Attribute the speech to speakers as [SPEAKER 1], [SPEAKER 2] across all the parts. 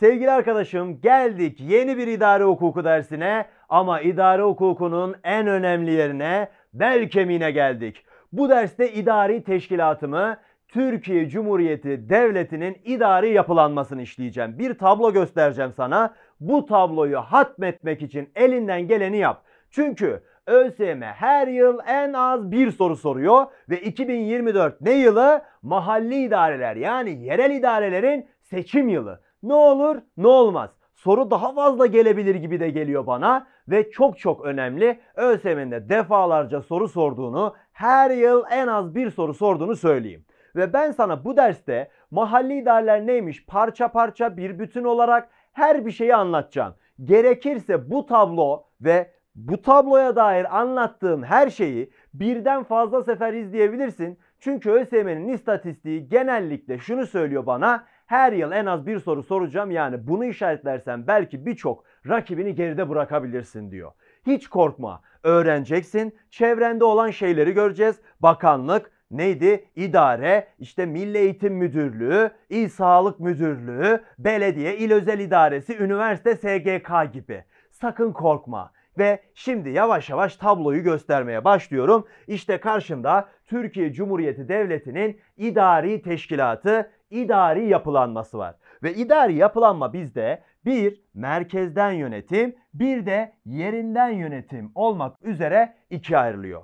[SPEAKER 1] Sevgili arkadaşım geldik yeni bir idare hukuku dersine ama idare hukukunun en önemli yerine bel kemiğine geldik. Bu derste idari teşkilatımı Türkiye Cumhuriyeti Devleti'nin idari yapılanmasını işleyeceğim. Bir tablo göstereceğim sana. Bu tabloyu hatmetmek için elinden geleni yap. Çünkü ÖSYM her yıl en az bir soru soruyor ve 2024 ne yılı? Mahalli idareler yani yerel idarelerin seçim yılı. Ne olur ne olmaz. Soru daha fazla gelebilir gibi de geliyor bana ve çok çok önemli ÖSYM'in defalarca soru sorduğunu, her yıl en az bir soru sorduğunu söyleyeyim. Ve ben sana bu derste mahalli idareler neymiş parça parça bir bütün olarak her bir şeyi anlatacağım. Gerekirse bu tablo ve bu tabloya dair anlattığım her şeyi birden fazla sefer izleyebilirsin. Çünkü ÖSYM'nin istatistiği genellikle şunu söylüyor bana. Her yıl en az bir soru soracağım yani bunu işaretlersen belki birçok rakibini geride bırakabilirsin diyor. Hiç korkma. Öğreneceksin. Çevrende olan şeyleri göreceğiz. Bakanlık, neydi? İdare, işte Milli Eğitim Müdürlüğü, İl Sağlık Müdürlüğü, belediye, İl özel İdaresi, üniversite, SGK gibi. Sakın korkma. Ve şimdi yavaş yavaş tabloyu göstermeye başlıyorum. İşte karşımda Türkiye Cumhuriyeti Devleti'nin idari teşkilatı idari yapılanması var. Ve idari yapılanma bizde bir merkezden yönetim, bir de yerinden yönetim olmak üzere ikiye ayrılıyor.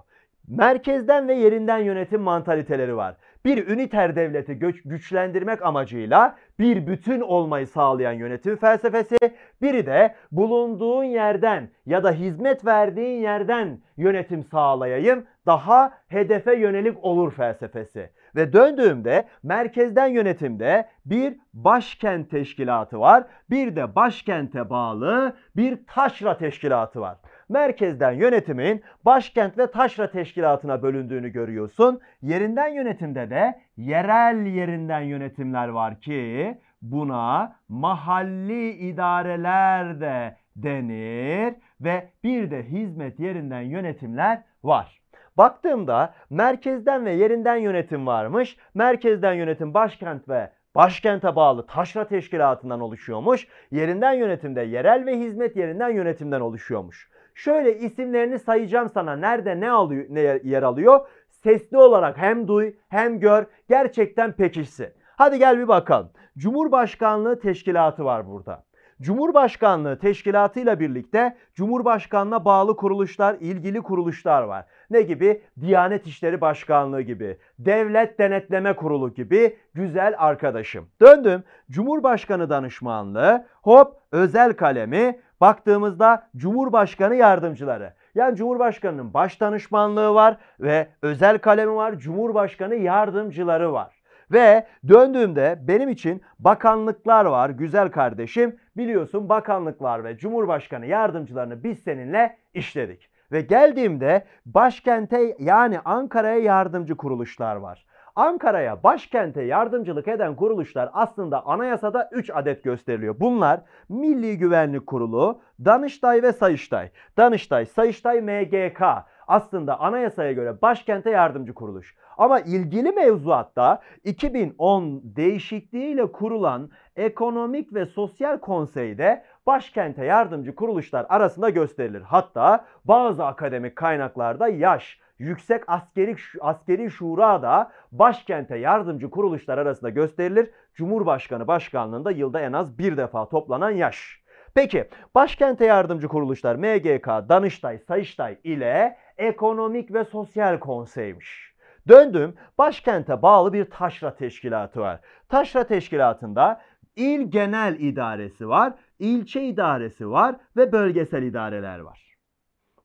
[SPEAKER 1] Merkezden ve yerinden yönetim mantaliteleri var. Bir üniter devleti güçlendirmek amacıyla bir bütün olmayı sağlayan yönetim felsefesi, biri de bulunduğun yerden ya da hizmet verdiğin yerden yönetim sağlayayım, daha hedefe yönelik olur felsefesi. Ve döndüğümde merkezden yönetimde bir başkent teşkilatı var. Bir de başkente bağlı bir taşra teşkilatı var. Merkezden yönetimin başkent ve taşra teşkilatına bölündüğünü görüyorsun. Yerinden yönetimde de yerel yerinden yönetimler var ki buna mahalli idareler de denir ve bir de hizmet yerinden yönetimler var. Baktığımda merkezden ve yerinden yönetim varmış. Merkezden yönetim başkent ve başkente bağlı taşra teşkilatından oluşuyormuş. Yerinden yönetimde yerel ve hizmet yerinden yönetimden oluşuyormuş. Şöyle isimlerini sayacağım sana. Nerede ne, alıyor, ne yer alıyor? Sesli olarak hem duy hem gör. Gerçekten pekişsin. Hadi gel bir bakalım. Cumhurbaşkanlığı teşkilatı var burada. Cumhurbaşkanlığı teşkilatıyla birlikte Cumhurbaşkanına bağlı kuruluşlar, ilgili kuruluşlar var. Ne gibi? Diyanet İşleri Başkanlığı gibi, Devlet Denetleme Kurulu gibi güzel arkadaşım. Döndüm Cumhurbaşkanı danışmanlığı, hop özel kalemi, baktığımızda Cumhurbaşkanı yardımcıları. Yani Cumhurbaşkanının baş danışmanlığı var ve özel kalemi var, Cumhurbaşkanı yardımcıları var. Ve döndüğümde benim için bakanlıklar var güzel kardeşim Biliyorsun bakanlıklar ve cumhurbaşkanı yardımcılarını biz seninle işledik. Ve geldiğimde başkente yani Ankara'ya yardımcı kuruluşlar var. Ankara'ya başkente yardımcılık eden kuruluşlar aslında anayasada 3 adet gösteriliyor. Bunlar Milli Güvenlik Kurulu, Danıştay ve Sayıştay. Danıştay, Sayıştay, MGK aslında anayasaya göre başkente yardımcı kuruluş. Ama ilgili mevzuatta 2010 değişikliğiyle kurulan Ekonomik ve Sosyal Konsey'de başkente yardımcı kuruluşlar arasında gösterilir. Hatta bazı akademik kaynaklarda yaş, Yüksek Askeri Askeri Şura da başkente yardımcı kuruluşlar arasında gösterilir. Cumhurbaşkanı başkanlığında yılda en az bir defa toplanan yaş. Peki başkente yardımcı kuruluşlar MGK, Danıştay, Sayıştay ile Ekonomik ve Sosyal Konsey'miş. Döndüm, başkente bağlı bir taşra teşkilatı var. Taşra teşkilatında il genel idaresi var, ilçe idaresi var ve bölgesel idareler var.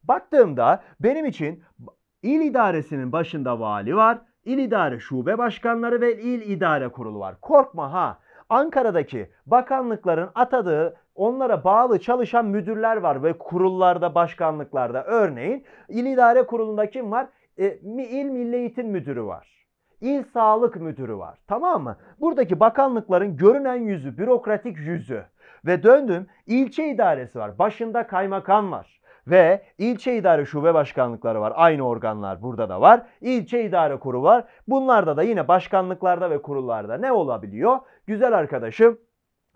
[SPEAKER 1] Baktığımda benim için il idaresinin başında vali var, il idare şube başkanları ve il idare kurulu var. Korkma ha. Ankara'daki bakanlıkların atadığı onlara bağlı çalışan müdürler var ve kurullarda, başkanlıklarda. Örneğin il idare kurulunda kim var? E, il Milli Eğitim Müdürü var. İl Sağlık Müdürü var. Tamam mı? Buradaki bakanlıkların görünen yüzü, bürokratik yüzü. Ve döndüm ilçe idaresi var. Başında kaymakam var. Ve ilçe idare şube başkanlıkları var. Aynı organlar burada da var. İlçe idare kuru var. Bunlarda da yine başkanlıklarda ve kurullarda ne olabiliyor? Güzel arkadaşım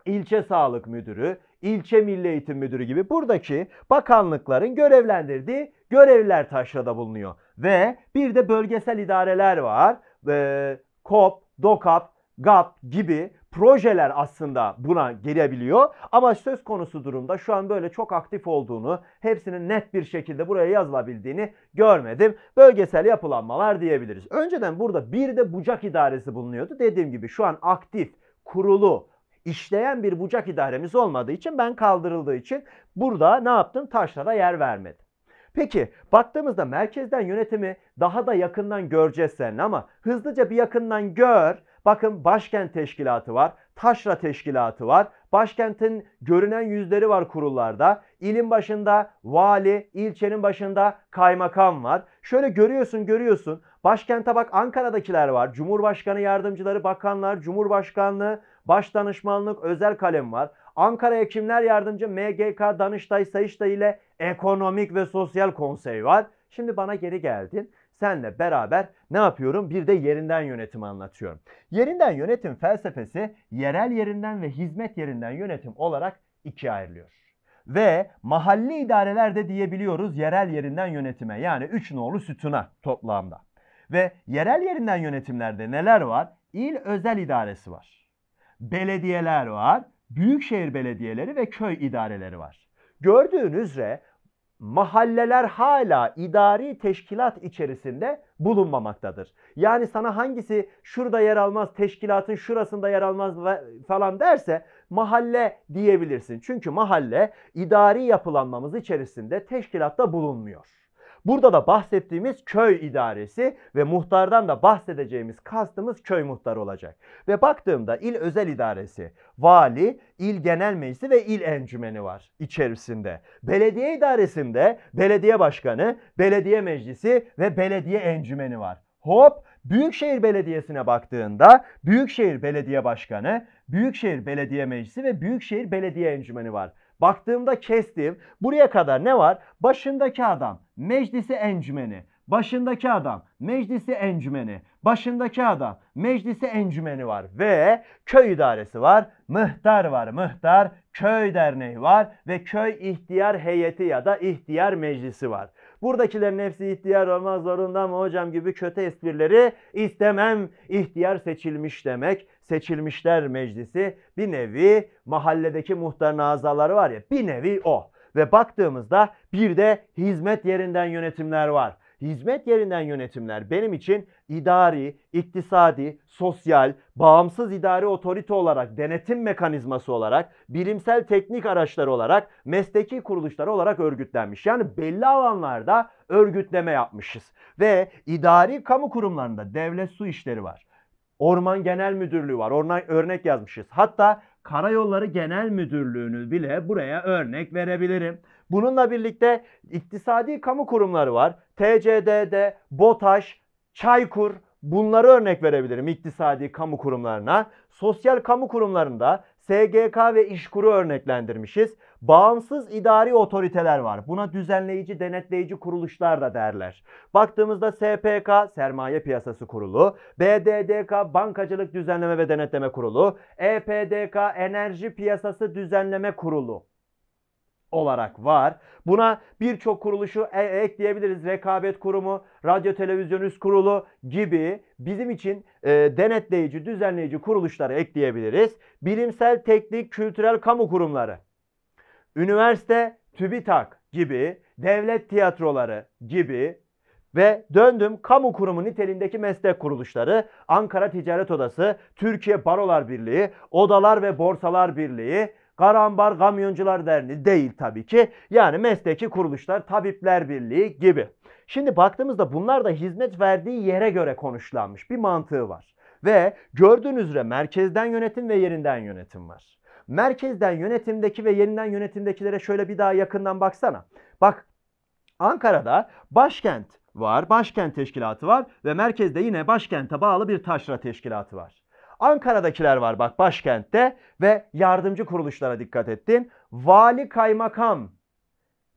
[SPEAKER 1] ilçe sağlık müdürü, ilçe milli eğitim müdürü gibi buradaki bakanlıkların görevlendirdiği görevliler taşrada bulunuyor. Ve bir de bölgesel idareler var. E, KOP, DOKAP, GAP gibi projeler aslında buna gelebiliyor. Ama söz konusu durumda şu an böyle çok aktif olduğunu, hepsinin net bir şekilde buraya yazılabildiğini görmedim. Bölgesel yapılanmalar diyebiliriz. Önceden burada bir de bucak idaresi bulunuyordu. Dediğim gibi şu an aktif, kurulu, işleyen bir bucak idaremiz olmadığı için ben kaldırıldığı için burada ne yaptım? Taşlara yer vermedim. Peki baktığımızda merkezden yönetimi daha da yakından göreceğiz seninle ama hızlıca bir yakından gör. Bakın başkent teşkilatı var, taşra teşkilatı var, başkentin görünen yüzleri var kurullarda, ilin başında vali, ilçenin başında kaymakam var. Şöyle görüyorsun görüyorsun başkente bak Ankara'dakiler var, cumhurbaşkanı yardımcıları, bakanlar, cumhurbaşkanlığı, Baş danışmanlık özel kalem var. Ankara kimler yardımcı? MGK, Danıştay, Sayıştay ile Ekonomik ve Sosyal Konsey var. Şimdi bana geri geldin. Senle beraber ne yapıyorum? Bir de yerinden yönetim anlatıyorum. Yerinden yönetim felsefesi yerel yerinden ve hizmet yerinden yönetim olarak ikiye ayrılıyor ve mahalli idarelerde diyebiliyoruz yerel yerinden yönetime yani üç nolu sütuna toplamda. Ve yerel yerinden yönetimlerde neler var? İl özel idaresi var belediyeler var, büyükşehir belediyeleri ve köy idareleri var. Gördüğünüz üzere mahalleler hala idari teşkilat içerisinde bulunmamaktadır. Yani sana hangisi şurada yer almaz, teşkilatın şurasında yer almaz falan derse mahalle diyebilirsin. Çünkü mahalle idari yapılanmamız içerisinde teşkilatta bulunmuyor. Burada da bahsettiğimiz köy idaresi ve muhtardan da bahsedeceğimiz kastımız köy muhtarı olacak. Ve baktığımda il özel idaresi, vali, il genel meclisi ve il encümeni var içerisinde. Belediye idaresinde belediye başkanı, belediye meclisi ve belediye encümeni var. Hop Büyükşehir Belediyesi'ne baktığında Büyükşehir Belediye Başkanı, Büyükşehir Belediye Meclisi ve Büyükşehir Belediye Encümeni var. Baktığımda kestim. Buraya kadar ne var? Başındaki adam meclisi encümeni. Başındaki adam meclisi encümeni. Başındaki adam meclisi encümeni var. Ve köy idaresi var. Mıhtar var. Mıhtar köy derneği var. Ve köy ihtiyar heyeti ya da ihtiyar meclisi var. Buradakilerin hepsi ihtiyar olmaz zorunda mı hocam gibi kötü esprileri istemem. İhtiyar seçilmiş demek seçilmişler meclisi bir nevi mahalledeki muhtar nazaları var ya bir nevi o. Ve baktığımızda bir de hizmet yerinden yönetimler var. Hizmet yerinden yönetimler benim için idari, iktisadi, sosyal, bağımsız idari otorite olarak, denetim mekanizması olarak, bilimsel teknik araçlar olarak, mesleki kuruluşlar olarak örgütlenmiş. Yani belli alanlarda örgütleme yapmışız. Ve idari kamu kurumlarında devlet su işleri var. Orman Genel Müdürlüğü var. Orna, örnek yazmışız. Hatta Karayolları Genel Müdürlüğü'nü bile buraya örnek verebilirim. Bununla birlikte iktisadi kamu kurumları var. TCDD, BOTAŞ, Çaykur bunları örnek verebilirim iktisadi kamu kurumlarına. Sosyal kamu kurumlarında SGK ve İşkur'u örneklendirmişiz. Bağımsız idari otoriteler var. Buna düzenleyici, denetleyici kuruluşlar da derler. Baktığımızda SPK, Sermaye Piyasası Kurulu, BDDK, Bankacılık Düzenleme ve Denetleme Kurulu, EPDK, Enerji Piyasası Düzenleme Kurulu olarak var. Buna birçok kuruluşu e, ekleyebiliriz. Rekabet Kurumu, Radyo Televizyon Üst Kurulu gibi bizim için e, denetleyici, düzenleyici kuruluşları ekleyebiliriz. Bilimsel, teknik, kültürel kamu kurumları, üniversite, TÜBİTAK gibi, devlet tiyatroları gibi ve döndüm kamu kurumu nitelindeki meslek kuruluşları, Ankara Ticaret Odası, Türkiye Barolar Birliği, Odalar ve Borsalar Birliği, Karambar Kamyoncular Derneği değil tabii ki. Yani mesleki kuruluşlar, tabipler birliği gibi. Şimdi baktığımızda bunlar da hizmet verdiği yere göre konuşlanmış bir mantığı var. Ve gördüğünüz üzere merkezden yönetim ve yerinden yönetim var. Merkezden yönetimdeki ve yerinden yönetimdekilere şöyle bir daha yakından baksana. Bak Ankara'da başkent var, başkent teşkilatı var ve merkezde yine başkente bağlı bir taşra teşkilatı var. Ankara'dakiler var bak başkentte ve yardımcı kuruluşlara dikkat ettin. Vali kaymakam,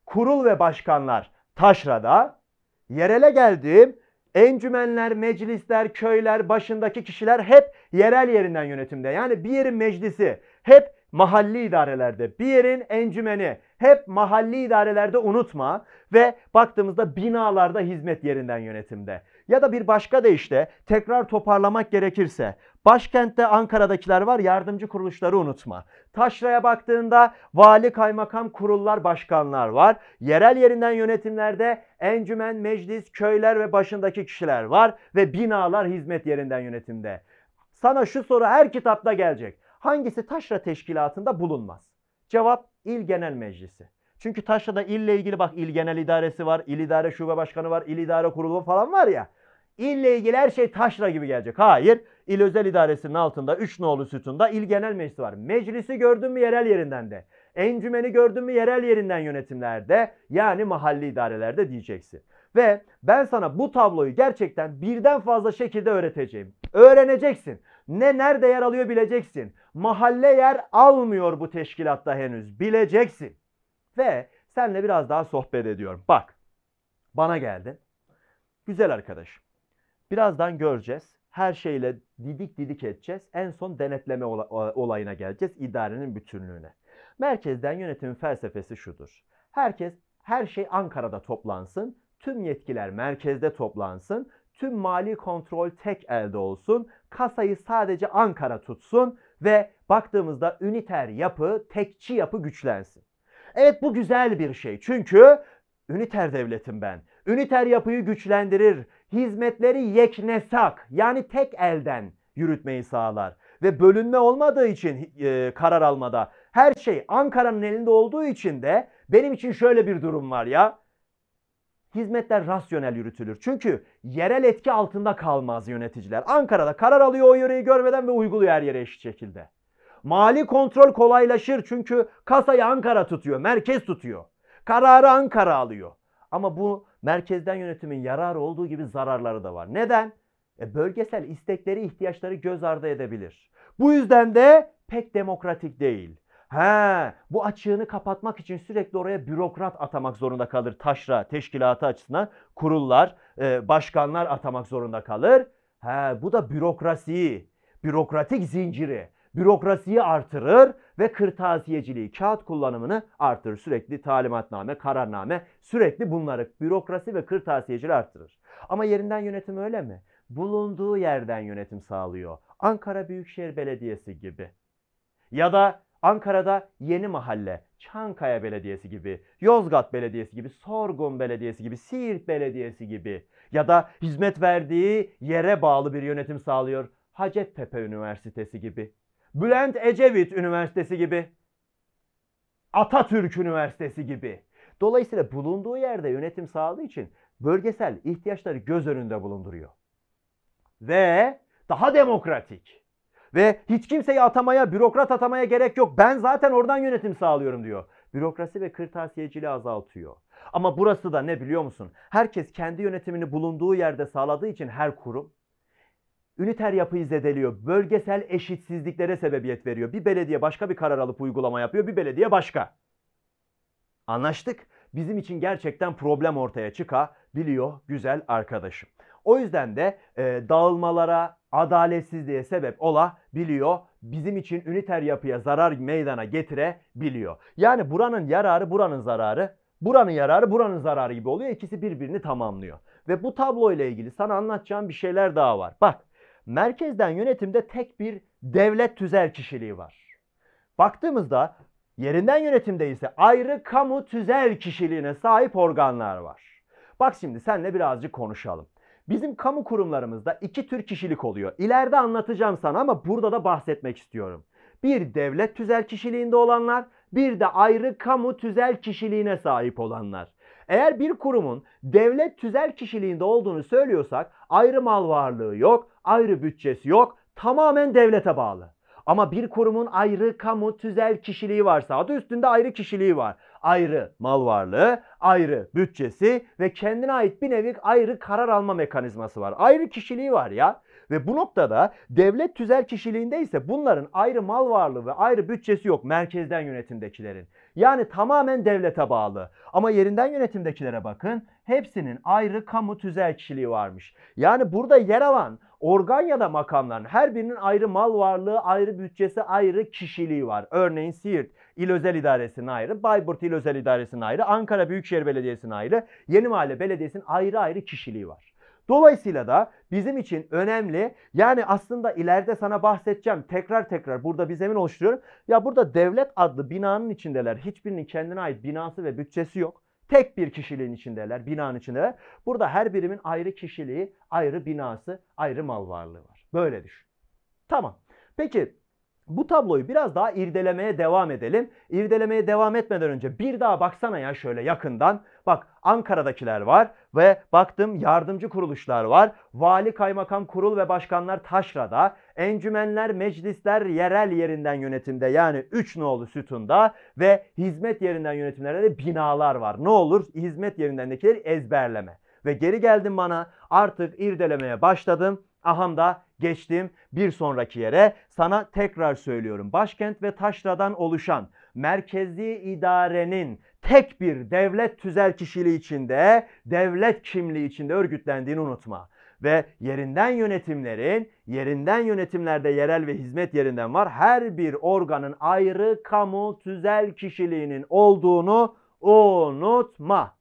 [SPEAKER 1] kurul ve başkanlar taşrada. Yerele geldiğim Encümenler, meclisler, köyler, başındaki kişiler hep yerel yerinden yönetimde. Yani bir yerin meclisi hep mahalli idarelerde. Bir yerin encümeni hep mahalli idarelerde unutma ve baktığımızda binalarda hizmet yerinden yönetimde. Ya da bir başka de işte tekrar toparlamak gerekirse başkentte Ankara'dakiler var yardımcı kuruluşları unutma. Taşra'ya baktığında vali kaymakam kurullar başkanlar var. Yerel yerinden yönetimlerde encümen, meclis, köyler ve başındaki kişiler var ve binalar hizmet yerinden yönetimde. Sana şu soru her kitapta gelecek. Hangisi taşra teşkilatında bulunmaz? Cevap il Genel Meclisi. Çünkü Taşra'da ille ilgili bak il genel idaresi var, il idare şube başkanı var, il idare kurulu falan var ya. İlle ilgili her şey taşra gibi gelecek. Hayır. İl özel idaresinin altında 3 nolu sütunda il genel meclisi var. Meclisi gördün mü yerel yerinden de. Encümeni gördün mü yerel yerinden yönetimlerde yani mahalli idarelerde diyeceksin. Ve ben sana bu tabloyu gerçekten birden fazla şekilde öğreteceğim. Öğreneceksin. Ne nerede yer alıyor bileceksin. Mahalle yer almıyor bu teşkilatta henüz. Bileceksin ve seninle biraz daha sohbet ediyorum. Bak bana geldin. Güzel arkadaş. Birazdan göreceğiz. Her şeyle didik didik edeceğiz. En son denetleme olayına geleceğiz. idarenin bütünlüğüne. Merkezden yönetim felsefesi şudur. Herkes her şey Ankara'da toplansın. Tüm yetkiler merkezde toplansın. Tüm mali kontrol tek elde olsun. Kasayı sadece Ankara tutsun ve baktığımızda üniter yapı, tekçi yapı güçlensin. Evet bu güzel bir şey. Çünkü üniter devletim ben. Üniter yapıyı güçlendirir. Hizmetleri yeknesak yani tek elden yürütmeyi sağlar. Ve bölünme olmadığı için e, karar almada her şey Ankara'nın elinde olduğu için de benim için şöyle bir durum var ya. Hizmetler rasyonel yürütülür. Çünkü yerel etki altında kalmaz yöneticiler. Ankara'da karar alıyor o yöreyi görmeden ve uyguluyor her yere eşit şekilde. Mali kontrol kolaylaşır çünkü kasayı Ankara tutuyor, merkez tutuyor. Kararı Ankara alıyor. Ama bu merkezden yönetimin yararı olduğu gibi zararları da var. Neden? E, bölgesel istekleri, ihtiyaçları göz ardı edebilir. Bu yüzden de pek demokratik değil. He, bu açığını kapatmak için sürekli oraya bürokrat atamak zorunda kalır. Taşra, teşkilatı açısından kurullar, e, başkanlar atamak zorunda kalır. He, bu da bürokrasiyi, bürokratik zinciri bürokrasiyi artırır ve kırtasiyeciliği, kağıt kullanımını artırır. Sürekli talimatname, kararname sürekli bunları bürokrasi ve kırtasiyeciliği artırır. Ama yerinden yönetim öyle mi? Bulunduğu yerden yönetim sağlıyor. Ankara Büyükşehir Belediyesi gibi. Ya da Ankara'da Yeni Mahalle, Çankaya Belediyesi gibi, Yozgat Belediyesi gibi, Sorgun Belediyesi gibi, Siirt Belediyesi gibi ya da hizmet verdiği yere bağlı bir yönetim sağlıyor. Hacettepe Üniversitesi gibi. Bülent Ecevit Üniversitesi gibi, Atatürk Üniversitesi gibi. Dolayısıyla bulunduğu yerde yönetim sağladığı için bölgesel ihtiyaçları göz önünde bulunduruyor. Ve daha demokratik. Ve hiç kimseyi atamaya, bürokrat atamaya gerek yok. Ben zaten oradan yönetim sağlıyorum diyor. Bürokrasi ve kırtasiyeciliği azaltıyor. Ama burası da ne biliyor musun? Herkes kendi yönetimini bulunduğu yerde sağladığı için her kurum üniter yapıyı zedeliyor. Bölgesel eşitsizliklere sebebiyet veriyor. Bir belediye başka bir karar alıp uygulama yapıyor, bir belediye başka. Anlaştık. Bizim için gerçekten problem ortaya çıkabiliyor güzel arkadaşım. O yüzden de e, dağılmalara, adaletsizliğe sebep olabiliyor. Bizim için üniter yapıya zarar meydana getirebiliyor. Yani buranın yararı, buranın zararı, buranın yararı, buranın zararı gibi oluyor. İkisi birbirini tamamlıyor. Ve bu tablo ile ilgili sana anlatacağım bir şeyler daha var. Bak merkezden yönetimde tek bir devlet tüzel kişiliği var. Baktığımızda yerinden yönetimde ise ayrı kamu tüzel kişiliğine sahip organlar var. Bak şimdi senle birazcık konuşalım. Bizim kamu kurumlarımızda iki tür kişilik oluyor. İleride anlatacağım sana ama burada da bahsetmek istiyorum. Bir devlet tüzel kişiliğinde olanlar, bir de ayrı kamu tüzel kişiliğine sahip olanlar. Eğer bir kurumun devlet tüzel kişiliğinde olduğunu söylüyorsak ayrı mal varlığı yok, ayrı bütçesi yok, tamamen devlete bağlı. Ama bir kurumun ayrı kamu tüzel kişiliği varsa adı üstünde ayrı kişiliği var. Ayrı mal varlığı, ayrı bütçesi ve kendine ait bir nevi ayrı karar alma mekanizması var. Ayrı kişiliği var ya. Ve bu noktada devlet tüzel kişiliğinde ise bunların ayrı mal varlığı ve ayrı bütçesi yok merkezden yönetimdekilerin. Yani tamamen devlete bağlı. Ama yerinden yönetimdekilere bakın hepsinin ayrı kamu tüzel kişiliği varmış. Yani burada yer alan organ ya da makamların her birinin ayrı mal varlığı, ayrı bütçesi, ayrı kişiliği var. Örneğin Siirt İl Özel İdaresi'nin ayrı, Bayburt İl Özel İdaresi'nin ayrı, Ankara Büyükşehir Belediyesi'nin ayrı, Yeni Mahalle Belediyesi'nin ayrı ayrı kişiliği var. Dolayısıyla da bizim için önemli yani aslında ileride sana bahsedeceğim tekrar tekrar burada bir zemin oluşturuyorum. Ya burada devlet adlı binanın içindeler. Hiçbirinin kendine ait binası ve bütçesi yok. Tek bir kişiliğin içindeler, binanın içindeler. Burada her birimin ayrı kişiliği, ayrı binası, ayrı mal varlığı var. Böyle düşün. Tamam. Peki bu tabloyu biraz daha irdelemeye devam edelim. İrdelemeye devam etmeden önce bir daha baksana ya şöyle yakından. Bak Ankara'dakiler var ve baktım yardımcı kuruluşlar var. Vali kaymakam kurul ve başkanlar taşrada. Encümenler meclisler yerel yerinden yönetimde yani 3 nolu sütunda ve hizmet yerinden yönetimlerde de binalar var. Ne olur hizmet yerindendekileri ezberleme. Ve geri geldim bana artık irdelemeye başladım. Aham da geçtim bir sonraki yere. Sana tekrar söylüyorum. Başkent ve taşradan oluşan merkezi idarenin tek bir devlet tüzel kişiliği içinde, devlet kimliği içinde örgütlendiğini unutma ve yerinden yönetimlerin, yerinden yönetimlerde yerel ve hizmet yerinden var. Her bir organın ayrı kamu tüzel kişiliğinin olduğunu unutma.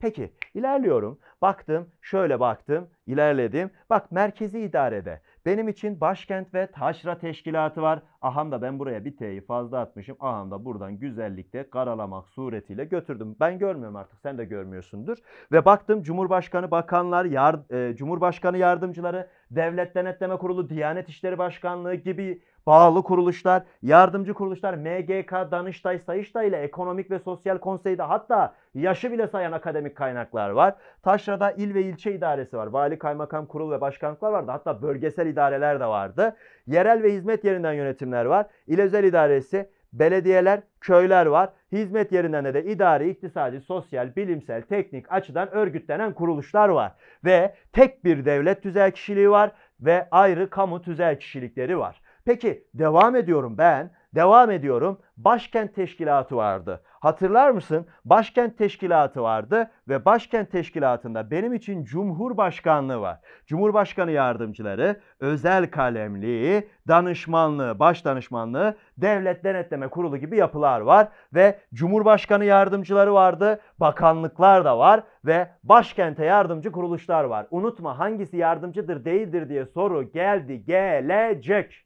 [SPEAKER 1] Peki İlerliyorum. Baktım, şöyle baktım, ilerledim. Bak merkezi idarede. Benim için başkent ve taşra teşkilatı var. Aham da ben buraya bir T'yi fazla atmışım. Aham da buradan güzellikle karalamak suretiyle götürdüm. Ben görmüyorum artık sen de görmüyorsundur. Ve baktım Cumhurbaşkanı bakanlar, yard, e, Cumhurbaşkanı yardımcıları, Devlet Denetleme Kurulu, Diyanet İşleri Başkanlığı gibi bağlı kuruluşlar, yardımcı kuruluşlar, MGK, Danıştay, Sayıştay ile Ekonomik ve Sosyal Konsey'de hatta yaşı bile sayan akademik kaynaklar var. Taşra'da il ve ilçe idaresi var. Vali, kaymakam, kurul ve başkanlıklar vardı. Hatta bölgesel idareler de vardı. Yerel ve hizmet yerinden yönetimler var. İl özel idaresi, belediyeler, köyler var. Hizmet yerinden de, de idari, iktisadi, sosyal, bilimsel, teknik açıdan örgütlenen kuruluşlar var. Ve tek bir devlet tüzel kişiliği var ve ayrı kamu tüzel kişilikleri var. Peki devam ediyorum ben. Devam ediyorum. Başkent Teşkilatı vardı. Hatırlar mısın? Başkent Teşkilatı vardı ve Başkent Teşkilatı'nda benim için Cumhurbaşkanlığı var. Cumhurbaşkanı yardımcıları, özel kalemliği, danışmanlığı, baş danışmanlığı, devlet denetleme kurulu gibi yapılar var ve Cumhurbaşkanı yardımcıları vardı, bakanlıklar da var ve başkente yardımcı kuruluşlar var. Unutma hangisi yardımcıdır değildir diye soru geldi gelecek.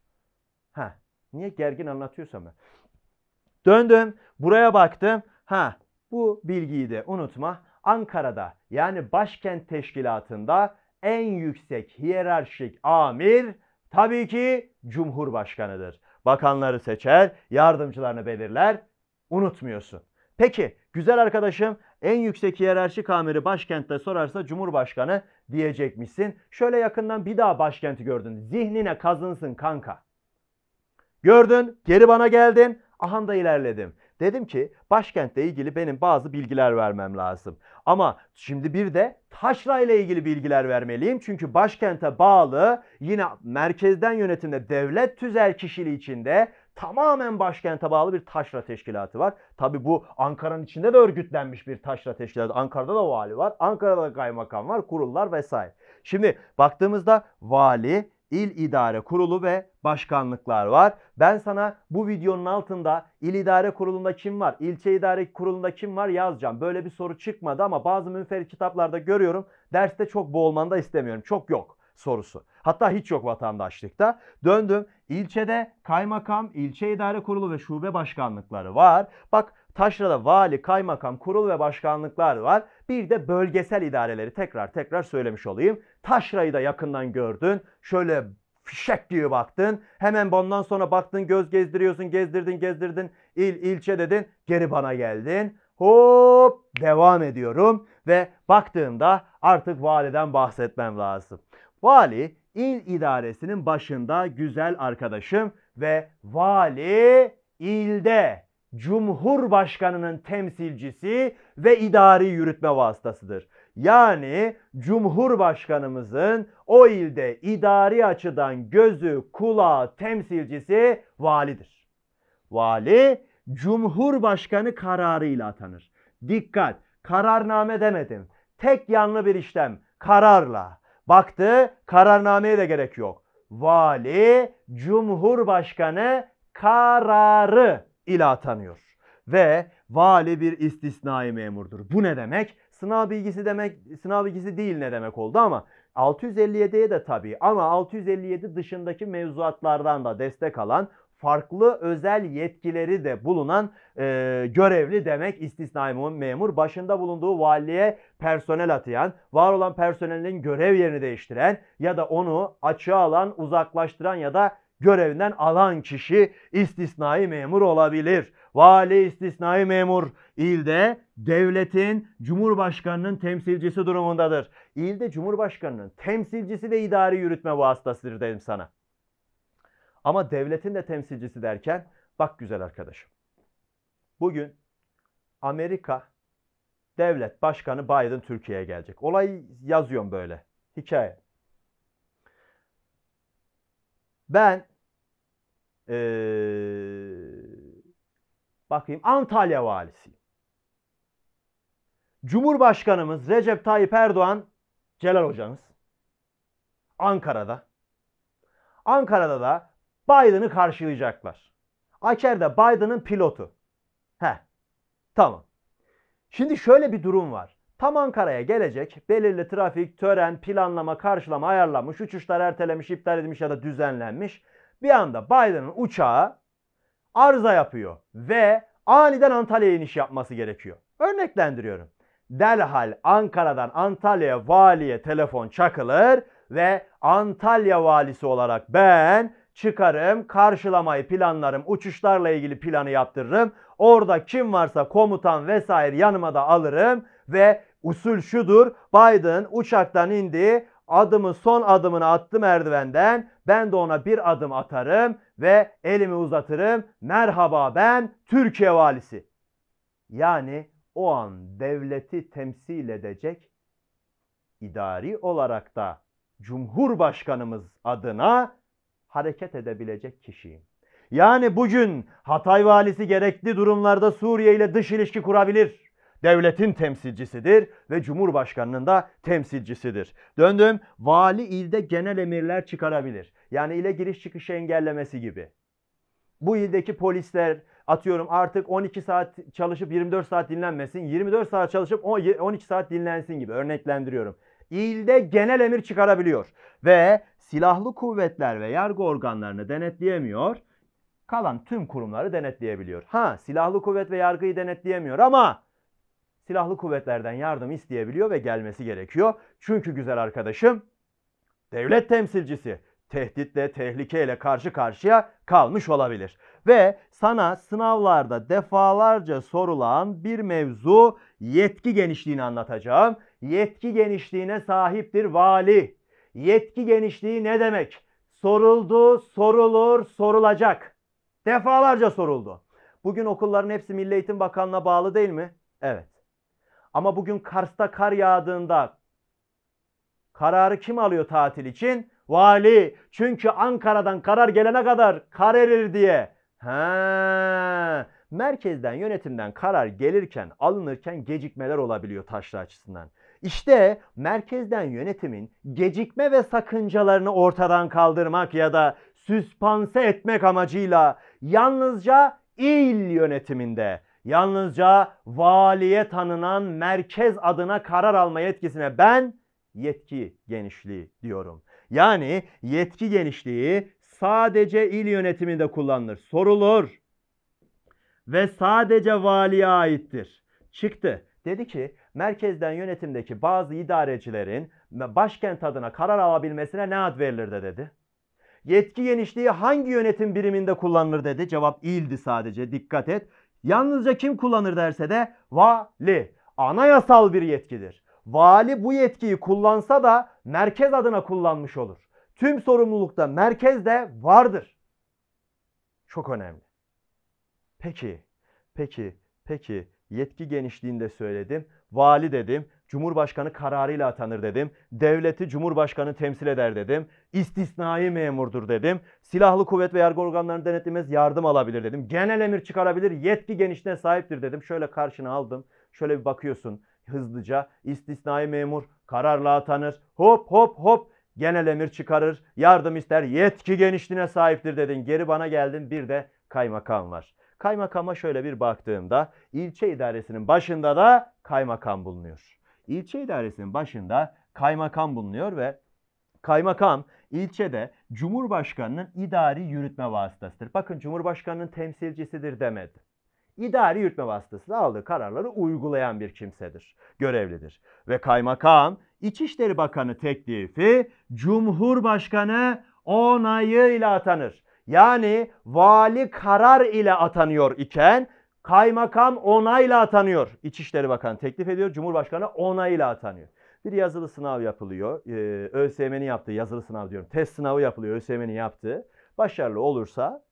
[SPEAKER 1] Niye gergin anlatıyorsam ben. Döndüm buraya baktım. Ha bu bilgiyi de unutma. Ankara'da yani başkent teşkilatında en yüksek hiyerarşik amir tabii ki Cumhurbaşkanıdır. Bakanları seçer, yardımcılarını belirler. Unutmuyorsun. Peki güzel arkadaşım en yüksek hiyerarşik amiri başkentte sorarsa Cumhurbaşkanı diyecekmişsin. Şöyle yakından bir daha başkenti gördün. Zihnine kazınsın kanka. Gördün, geri bana geldin, ahanda ilerledim. Dedim ki başkentle ilgili benim bazı bilgiler vermem lazım. Ama şimdi bir de taşra ile ilgili bilgiler vermeliyim. Çünkü başkente bağlı yine merkezden yönetimde devlet tüzel kişiliği içinde tamamen başkente bağlı bir taşra teşkilatı var. Tabi bu Ankara'nın içinde de örgütlenmiş bir taşra teşkilatı. Ankara'da da vali var, Ankara'da da kaymakam var, kurullar vesaire. Şimdi baktığımızda vali, il idare kurulu ve başkanlıklar var. Ben sana bu videonun altında il idare kurulunda kim var, ilçe idare kurulunda kim var yazacağım. Böyle bir soru çıkmadı ama bazı münferit kitaplarda görüyorum. Derste çok boğulmanı da istemiyorum. Çok yok sorusu. Hatta hiç yok vatandaşlıkta. Döndüm İlçede kaymakam, ilçe idare kurulu ve şube başkanlıkları var. Bak Taşra'da vali, kaymakam, kurul ve başkanlıklar var. Bir de bölgesel idareleri tekrar tekrar söylemiş olayım. Taşra'yı da yakından gördün. Şöyle fişek diye baktın. Hemen bundan sonra baktın göz gezdiriyorsun, gezdirdin, gezdirdin. İl, ilçe dedin. Geri bana geldin. Hop devam ediyorum ve baktığımda artık validen bahsetmem lazım. Vali il idaresinin başında güzel arkadaşım ve vali ilde Cumhurbaşkanının temsilcisi ve idari yürütme vasıtasıdır. Yani Cumhurbaşkanımızın o ilde idari açıdan gözü, kulağı, temsilcisi validir. Vali Cumhurbaşkanı kararıyla atanır. Dikkat, kararname demedim. Tek yanlı bir işlem, kararla. Baktı, kararnameye de gerek yok. Vali Cumhurbaşkanı kararı ile atanıyor. Ve vali bir istisnai memurdur. Bu ne demek? sınav bilgisi demek sınav bilgisi değil ne demek oldu ama 657'ye de tabii ama 657 dışındaki mevzuatlardan da destek alan farklı özel yetkileri de bulunan e, görevli demek istisnai memur. Başında bulunduğu valiye personel atayan, var olan personelin görev yerini değiştiren ya da onu açığa alan, uzaklaştıran ya da Görevinden alan kişi istisnai memur olabilir. Vali istisnai memur ilde devletin cumhurbaşkanının temsilcisi durumundadır. İlde cumhurbaşkanının temsilcisi ve idari yürütme vasıtasıdır dedim sana. Ama devletin de temsilcisi derken bak güzel arkadaşım. Bugün Amerika devlet başkanı Biden Türkiye'ye gelecek. Olay yazıyorum böyle. Hikaye. Ben ee, bakayım Antalya valisiyim. Cumhurbaşkanımız Recep Tayyip Erdoğan Celal hocamız Ankara'da. Ankara'da da Biden'ı karşılayacaklar. Aker de Biden'ın pilotu. He. Tamam. Şimdi şöyle bir durum var. Tam Ankara'ya gelecek, belirli trafik, tören, planlama, karşılama ayarlamış uçuşlar ertelemiş, iptal edilmiş ya da düzenlenmiş. Bir anda Biden'ın uçağı arıza yapıyor ve aniden Antalya'ya iniş yapması gerekiyor. Örneklendiriyorum. Delhal Ankara'dan Antalya valiye telefon çakılır ve Antalya valisi olarak ben çıkarım, karşılamayı planlarım, uçuşlarla ilgili planı yaptırırım. Orada kim varsa komutan vesaire yanıma da alırım ve usul şudur. Biden uçaktan indi, adımı son adımını attı merdivenden. Ben de ona bir adım atarım ve elimi uzatırım. Merhaba ben Türkiye valisi. Yani o an devleti temsil edecek idari olarak da Cumhurbaşkanımız adına hareket edebilecek kişiyim. Yani bugün Hatay valisi gerekli durumlarda Suriye ile dış ilişki kurabilir devletin temsilcisidir ve Cumhurbaşkanının da temsilcisidir. Döndüm vali ilde genel emirler çıkarabilir. Yani ile giriş çıkışı engellemesi gibi. Bu ildeki polisler atıyorum artık 12 saat çalışıp 24 saat dinlenmesin. 24 saat çalışıp 12 saat dinlensin gibi örneklendiriyorum. İlde genel emir çıkarabiliyor ve silahlı kuvvetler ve yargı organlarını denetleyemiyor. Kalan tüm kurumları denetleyebiliyor. Ha silahlı kuvvet ve yargıyı denetleyemiyor ama silahlı kuvvetlerden yardım isteyebiliyor ve gelmesi gerekiyor. Çünkü güzel arkadaşım devlet temsilcisi tehditle, tehlikeyle karşı karşıya kalmış olabilir. Ve sana sınavlarda defalarca sorulan bir mevzu yetki genişliğini anlatacağım. Yetki genişliğine sahiptir vali. Yetki genişliği ne demek? Soruldu, sorulur, sorulacak. Defalarca soruldu. Bugün okulların hepsi Milli Eğitim Bakanlığı'na bağlı değil mi? Evet. Ama bugün Kars'ta kar yağdığında kararı kim alıyor tatil için? Vali. Çünkü Ankara'dan karar gelene kadar kar erir diye. Ha. Merkezden yönetimden karar gelirken alınırken gecikmeler olabiliyor taşra açısından. İşte merkezden yönetimin gecikme ve sakıncalarını ortadan kaldırmak ya da süspanse etmek amacıyla yalnızca il yönetiminde Yalnızca valiye tanınan merkez adına karar alma yetkisine ben yetki genişliği diyorum. Yani yetki genişliği sadece il yönetiminde kullanılır, sorulur ve sadece valiye aittir. Çıktı. Dedi ki merkezden yönetimdeki bazı idarecilerin başkent adına karar alabilmesine ne ad verilir de dedi. Yetki genişliği hangi yönetim biriminde kullanılır dedi. Cevap ildi sadece dikkat et. Yalnızca kim kullanır derse de vali. Anayasal bir yetkidir. Vali bu yetkiyi kullansa da merkez adına kullanmış olur. Tüm sorumlulukta merkezde vardır. Çok önemli. Peki, peki, peki yetki genişliğinde söyledim. Vali dedim. Cumhurbaşkanı kararıyla atanır dedim. Devleti Cumhurbaşkanı temsil eder dedim. İstisnai memurdur dedim. Silahlı kuvvet ve yargı organlarını denetlemez yardım alabilir dedim. Genel emir çıkarabilir, yetki genişliğine sahiptir dedim. Şöyle karşına aldım. Şöyle bir bakıyorsun hızlıca. İstisnai memur kararla atanır. Hop hop hop genel emir çıkarır. Yardım ister, yetki genişliğine sahiptir dedin. Geri bana geldin. Bir de kaymakam var. Kaymakama şöyle bir baktığımda ilçe idaresinin başında da kaymakam bulunuyor. İlçe idaresinin başında kaymakam bulunuyor ve kaymakam ilçede Cumhurbaşkanının idari yürütme vasıtasıdır. Bakın Cumhurbaşkanının temsilcisidir demedi. İdari yürütme vasıtası aldığı kararları uygulayan bir kimsedir, görevlidir. Ve kaymakam İçişleri Bakanı teklifi Cumhurbaşkanı onayıyla atanır. Yani vali karar ile atanıyor iken Kaymakam onayla atanıyor. İçişleri Bakanı teklif ediyor. Cumhurbaşkanı onayla atanıyor. Bir yazılı sınav yapılıyor. Ee, ÖSYM'nin yaptığı yazılı sınav diyorum. Test sınavı yapılıyor ÖSYM'nin yaptığı. Başarılı olursa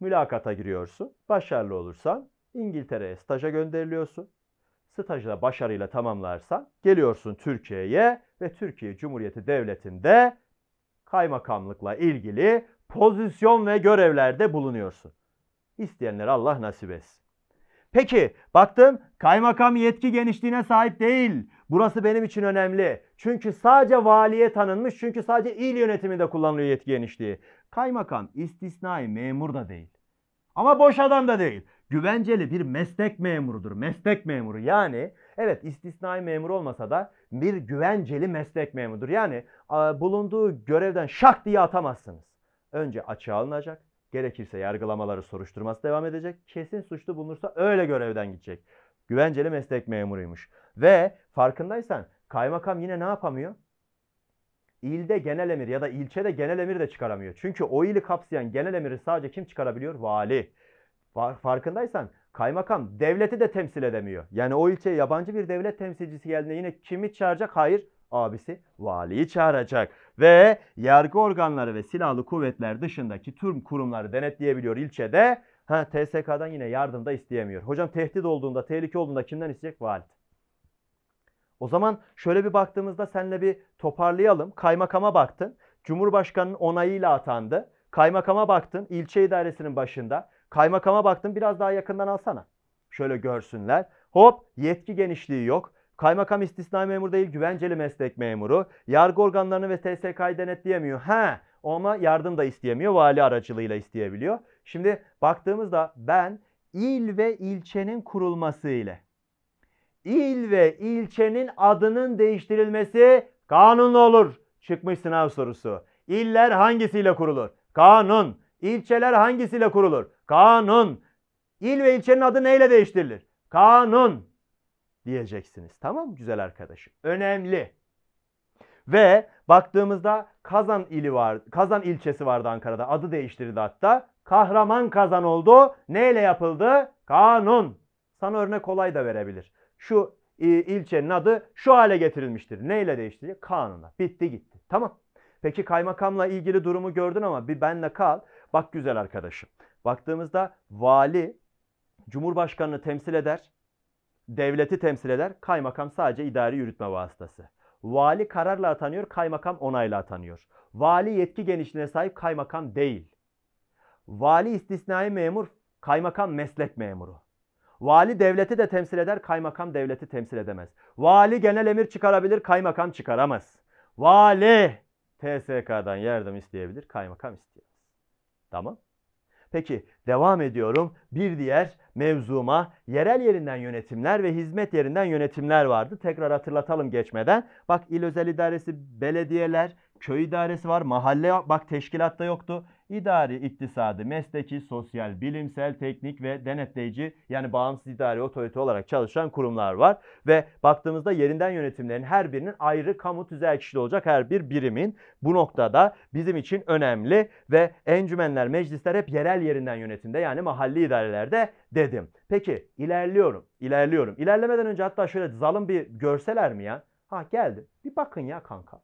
[SPEAKER 1] mülakata giriyorsun. Başarılı olursan İngiltere'ye staja gönderiliyorsun. Stajda başarıyla tamamlarsan geliyorsun Türkiye'ye ve Türkiye Cumhuriyeti Devleti'nde kaymakamlıkla ilgili pozisyon ve görevlerde bulunuyorsun. İsteyenler Allah nasip etsin. Peki baktım kaymakam yetki genişliğine sahip değil. Burası benim için önemli. Çünkü sadece valiye tanınmış. Çünkü sadece il yönetiminde kullanılıyor yetki genişliği. Kaymakam istisnai memur da değil. Ama boş adam da değil. Güvenceli bir meslek memurudur. Meslek memuru yani evet istisnai memur olmasa da bir güvenceli meslek memurudur. Yani bulunduğu görevden şak diye atamazsınız. Önce açığa alınacak. Gerekirse yargılamaları soruşturması devam edecek. Kesin suçlu bulunursa öyle görevden gidecek. Güvenceli meslek memuruymuş. Ve farkındaysan kaymakam yine ne yapamıyor? İlde genel emir ya da ilçede genel emir de çıkaramıyor. Çünkü o ili kapsayan genel emiri sadece kim çıkarabiliyor? Vali. Farkındaysan kaymakam devleti de temsil edemiyor. Yani o ilçeye yabancı bir devlet temsilcisi geldiğinde yine kimi çağıracak? Hayır abisi valiyi çağıracak ve yargı organları ve silahlı kuvvetler dışındaki tüm kurumları denetleyebiliyor ilçede. Ha, TSK'dan yine yardım da isteyemiyor. Hocam tehdit olduğunda, tehlike olduğunda kimden isteyecek? Valid. O zaman şöyle bir baktığımızda senle bir toparlayalım. Kaymakama baktın. Cumhurbaşkanının onayıyla atandı. Kaymakama baktın. ilçe idaresinin başında. Kaymakama baktın. Biraz daha yakından alsana. Şöyle görsünler. Hop yetki genişliği yok. Kaymakam istisna memur değil güvenceli meslek memuru. Yargı organlarını ve TSK'yı denetleyemiyor. He ama yardım da isteyemiyor. Vali aracılığıyla isteyebiliyor. Şimdi baktığımızda ben il ve ilçenin kurulması ile il ve ilçenin adının değiştirilmesi kanunla olur. Çıkmış sınav sorusu. İller hangisiyle kurulur? Kanun. İlçeler hangisiyle kurulur? Kanun. İl ve ilçenin adı neyle değiştirilir? Kanun diyeceksiniz. Tamam mı güzel arkadaşım? Önemli. Ve baktığımızda Kazan ili var. Kazan ilçesi vardı Ankara'da. Adı değiştirildi hatta. Kahraman Kazan oldu. Neyle yapıldı? Kanun. Sana örnek kolay da verebilir. Şu e, ilçenin adı şu hale getirilmiştir. Neyle değiştirecek? Kanunla. Bitti gitti. Tamam. Peki kaymakamla ilgili durumu gördün ama bir benle kal. Bak güzel arkadaşım. Baktığımızda vali Cumhurbaşkanını temsil eder devleti temsil eder. Kaymakam sadece idari yürütme vasıtası. Vali kararla atanıyor, kaymakam onayla atanıyor. Vali yetki genişliğine sahip kaymakam değil. Vali istisnai memur, kaymakam meslek memuru. Vali devleti de temsil eder, kaymakam devleti temsil edemez. Vali genel emir çıkarabilir, kaymakam çıkaramaz. Vali TSK'dan yardım isteyebilir, kaymakam isteyemez. Tamam? Peki devam ediyorum. Bir diğer mevzuma yerel yerinden yönetimler ve hizmet yerinden yönetimler vardı. Tekrar hatırlatalım geçmeden. Bak il özel idaresi, belediyeler, köy idaresi var. Mahalle bak teşkilatta yoktu. İdari, iktisadi, mesleki, sosyal, bilimsel, teknik ve denetleyici yani bağımsız idari otorite olarak çalışan kurumlar var. Ve baktığımızda yerinden yönetimlerin her birinin ayrı kamu tüzel kişili olacak her bir birimin. Bu noktada bizim için önemli ve encümenler, meclisler hep yerel yerinden yönetimde yani mahalli idarelerde dedim. Peki ilerliyorum, ilerliyorum. İlerlemeden önce hatta şöyle zalim bir görseler mi ya? Ha geldi. Bir bakın ya kanka.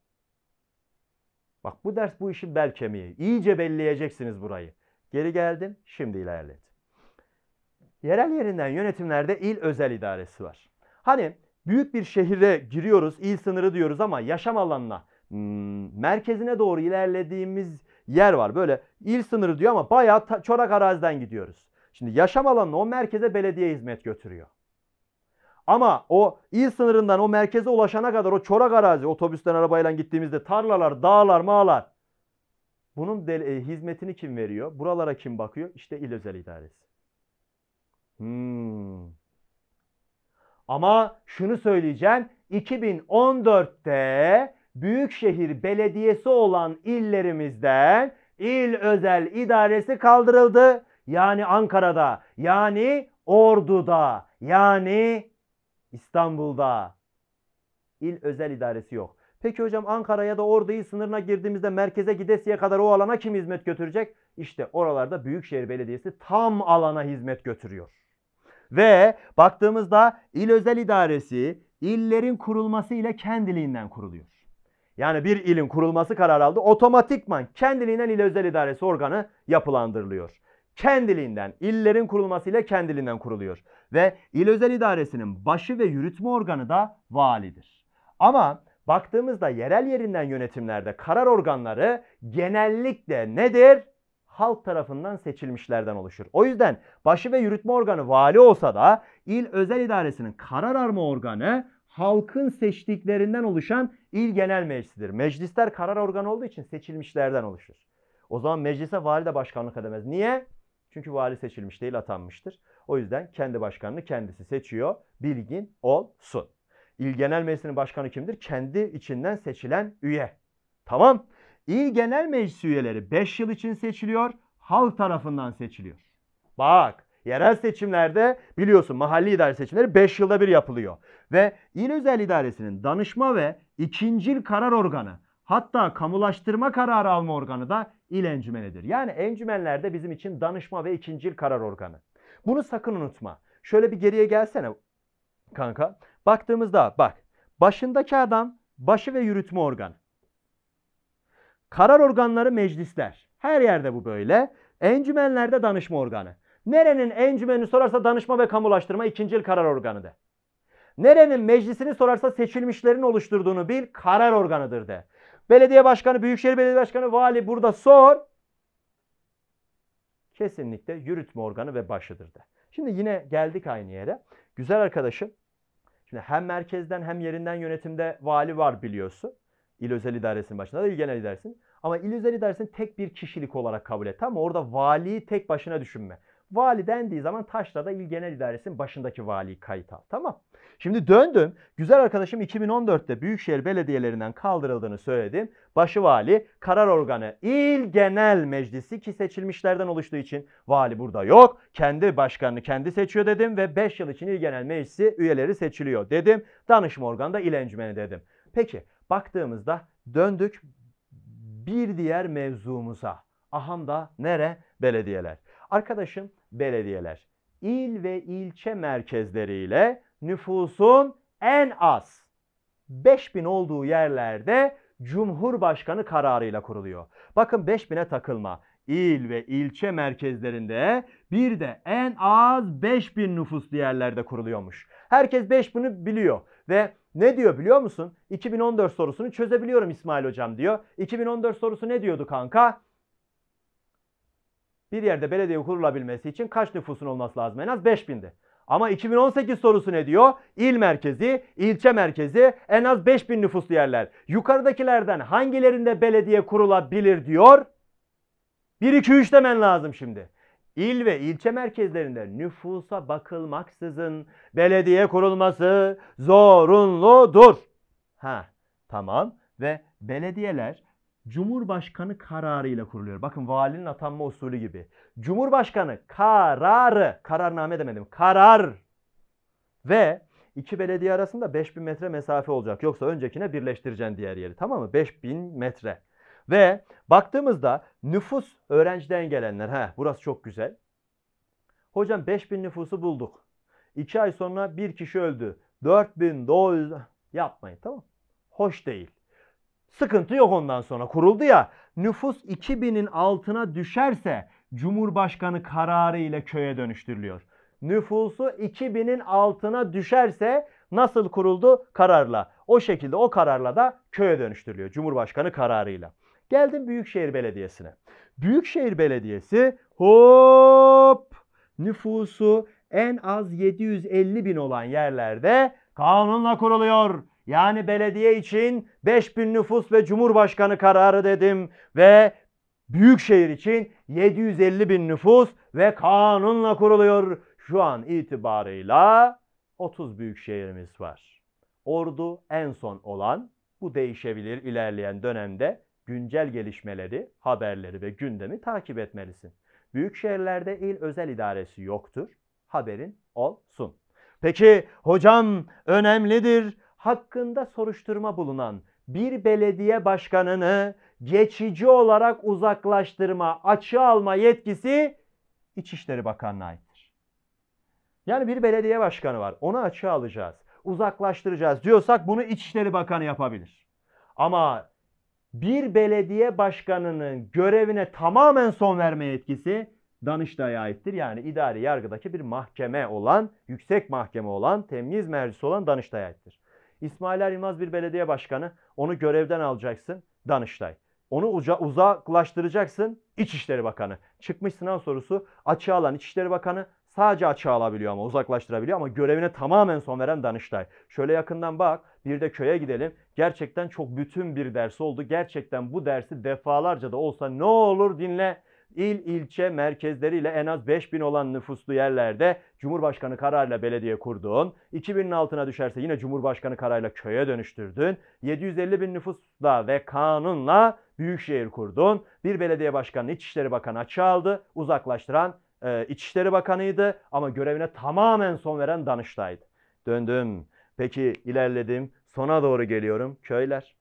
[SPEAKER 1] Bak bu ders bu işin bel kemiği. İyice belleyeceksiniz burayı. Geri geldim, şimdi ilerlet. Yerel yerinden yönetimlerde il özel idaresi var. Hani büyük bir şehire giriyoruz, il sınırı diyoruz ama yaşam alanına, hmm, merkezine doğru ilerlediğimiz yer var. Böyle il sınırı diyor ama bayağı çorak araziden gidiyoruz. Şimdi yaşam alanına o merkeze belediye hizmet götürüyor. Ama o il sınırından o merkeze ulaşana kadar o çorak arazi otobüsten arabayla gittiğimizde tarlalar, dağlar, mağlar. Bunun del- e, hizmetini kim veriyor? Buralara kim bakıyor? İşte il özel idaresi. Hmm. Ama şunu söyleyeceğim. 2014'te büyükşehir belediyesi olan illerimizden il özel idaresi kaldırıldı. Yani Ankara'da, yani Ordu'da, yani İstanbul'da il özel idaresi yok. Peki hocam Ankara ya da Ordu il sınırına girdiğimizde merkeze gidesiye kadar o alana kim hizmet götürecek? İşte oralarda Büyükşehir Belediyesi tam alana hizmet götürüyor. Ve baktığımızda il özel idaresi illerin kurulması ile kendiliğinden kuruluyor. Yani bir ilin kurulması kararı aldı. Otomatikman kendiliğinden il özel idaresi organı yapılandırılıyor kendiliğinden, illerin kurulmasıyla kendiliğinden kuruluyor. Ve il özel idaresinin başı ve yürütme organı da validir. Ama baktığımızda yerel yerinden yönetimlerde karar organları genellikle nedir? Halk tarafından seçilmişlerden oluşur. O yüzden başı ve yürütme organı vali olsa da il özel idaresinin karar arma organı halkın seçtiklerinden oluşan il genel meclisidir. Meclisler karar organı olduğu için seçilmişlerden oluşur. O zaman meclise vali de başkanlık edemez. Niye? Çünkü vali seçilmiş değil atanmıştır. O yüzden kendi başkanını kendisi seçiyor. Bilgin olsun. İl Genel Meclisi'nin başkanı kimdir? Kendi içinden seçilen üye. Tamam. İl Genel Meclis üyeleri 5 yıl için seçiliyor. Halk tarafından seçiliyor. Bak yerel seçimlerde biliyorsun mahalli idare seçimleri 5 yılda bir yapılıyor. Ve il Özel idaresinin danışma ve ikincil karar organı hatta kamulaştırma kararı alma organı da il encümenidir. Yani encümenler de bizim için danışma ve ikincil karar organı. Bunu sakın unutma. Şöyle bir geriye gelsene kanka. Baktığımızda bak başındaki adam başı ve yürütme organı. Karar organları meclisler. Her yerde bu böyle. Encümenlerde danışma organı. Nerenin encümenini sorarsa danışma ve kamulaştırma ikincil karar organı de. Nerenin meclisini sorarsa seçilmişlerin oluşturduğunu bil karar organıdır de. Belediye başkanı, büyükşehir belediye başkanı, vali burada sor. Kesinlikle yürütme organı ve başıdır de. Şimdi yine geldik aynı yere. Güzel arkadaşım. Şimdi hem merkezden hem yerinden yönetimde vali var biliyorsun. İl Özel idaresinin başında da il Genel İdaresi'nin. Ama il Özel İdaresi'ni tek bir kişilik olarak kabul et. Ama orada valiyi tek başına düşünme. Vali dendiği zaman taşla da İl Genel idaresinin başındaki valiyi kayıt al. Tamam Şimdi döndüm. Güzel arkadaşım 2014'te Büyükşehir Belediyelerinden kaldırıldığını söyledim. Başı vali, karar organı il Genel Meclisi ki seçilmişlerden oluştuğu için vali burada yok. Kendi başkanını kendi seçiyor dedim ve 5 yıl için il Genel Meclisi üyeleri seçiliyor dedim. Danışma organı da il encümeni dedim. Peki baktığımızda döndük bir diğer mevzumuza. Aham da nere? Belediyeler. Arkadaşım belediyeler İl ve ilçe merkezleriyle nüfusun en az 5000 olduğu yerlerde Cumhurbaşkanı kararıyla kuruluyor. Bakın 5000'e takılma. İl ve ilçe merkezlerinde bir de en az 5000 nüfuslu yerlerde kuruluyormuş. Herkes 5000'i biliyor ve ne diyor biliyor musun? 2014 sorusunu çözebiliyorum İsmail hocam diyor. 2014 sorusu ne diyordu kanka? Bir yerde belediye kurulabilmesi için kaç nüfusun olması lazım? En az 5000'di. Ama 2018 sorusu ne diyor? İl merkezi, ilçe merkezi en az 5000 nüfuslu yerler. Yukarıdakilerden hangilerinde belediye kurulabilir diyor? 1 2 3 demen lazım şimdi. İl ve ilçe merkezlerinde nüfusa bakılmaksızın belediye kurulması zorunludur. Ha, tamam ve belediyeler Cumhurbaşkanı kararıyla kuruluyor. Bakın valinin atanma usulü gibi. Cumhurbaşkanı kararı, kararname demedim, karar ve iki belediye arasında 5000 metre mesafe olacak. Yoksa öncekine birleştireceksin diğer yeri tamam mı? 5000 metre. Ve baktığımızda nüfus öğrenciden gelenler. Ha burası çok güzel. Hocam 5000 nüfusu bulduk. 2 ay sonra bir kişi öldü. 4000 doğu yapmayın tamam Hoş değil. Sıkıntı yok ondan sonra kuruldu ya. Nüfus 2000'in altına düşerse Cumhurbaşkanı kararı ile köye dönüştürülüyor. Nüfusu 2000'in altına düşerse nasıl kuruldu? Kararla. O şekilde o kararla da köye dönüştürülüyor Cumhurbaşkanı kararıyla. Geldim Büyükşehir Belediyesi'ne. Büyükşehir Belediyesi hop nüfusu en az 750 bin olan yerlerde kanunla kuruluyor. Yani belediye için 5000 nüfus ve cumhurbaşkanı kararı dedim ve büyükşehir için 750 bin nüfus ve kanunla kuruluyor. Şu an itibarıyla 30 büyük şehrimiz var. Ordu en son olan bu değişebilir ilerleyen dönemde güncel gelişmeleri, haberleri ve gündemi takip etmelisin. Büyük şehirlerde il özel idaresi yoktur. Haberin olsun. Peki hocam önemlidir hakkında soruşturma bulunan bir belediye başkanını geçici olarak uzaklaştırma, açığa alma yetkisi İçişleri Bakanlığı'na aittir. Yani bir belediye başkanı var. Onu açığa alacağız, uzaklaştıracağız diyorsak bunu İçişleri Bakanı yapabilir. Ama bir belediye başkanının görevine tamamen son verme yetkisi Danıştay'a aittir. Yani idari yargıdaki bir mahkeme olan, yüksek mahkeme olan, temyiz mercisi olan Danıştay'a aittir. İsmail Er Yılmaz bir belediye başkanı. Onu görevden alacaksın Danıştay. Onu uca, uzaklaştıracaksın İçişleri Bakanı. Çıkmış sınav sorusu açığa alan İçişleri Bakanı sadece açığa alabiliyor ama uzaklaştırabiliyor ama görevine tamamen son veren Danıştay. Şöyle yakından bak bir de köye gidelim. Gerçekten çok bütün bir ders oldu. Gerçekten bu dersi defalarca da olsa ne olur dinle il ilçe merkezleriyle en az 5000 olan nüfuslu yerlerde Cumhurbaşkanı kararıyla belediye kurdun. 2000'in altına düşerse yine Cumhurbaşkanı kararıyla köye dönüştürdün. 750 bin nüfusla ve kanunla büyükşehir kurduğun Bir belediye başkanı İçişleri Bakanı açığa Uzaklaştıran e, İçişleri Bakanı'ydı ama görevine tamamen son veren Danıştay'dı. Döndüm. Peki ilerledim. Sona doğru geliyorum. Köyler.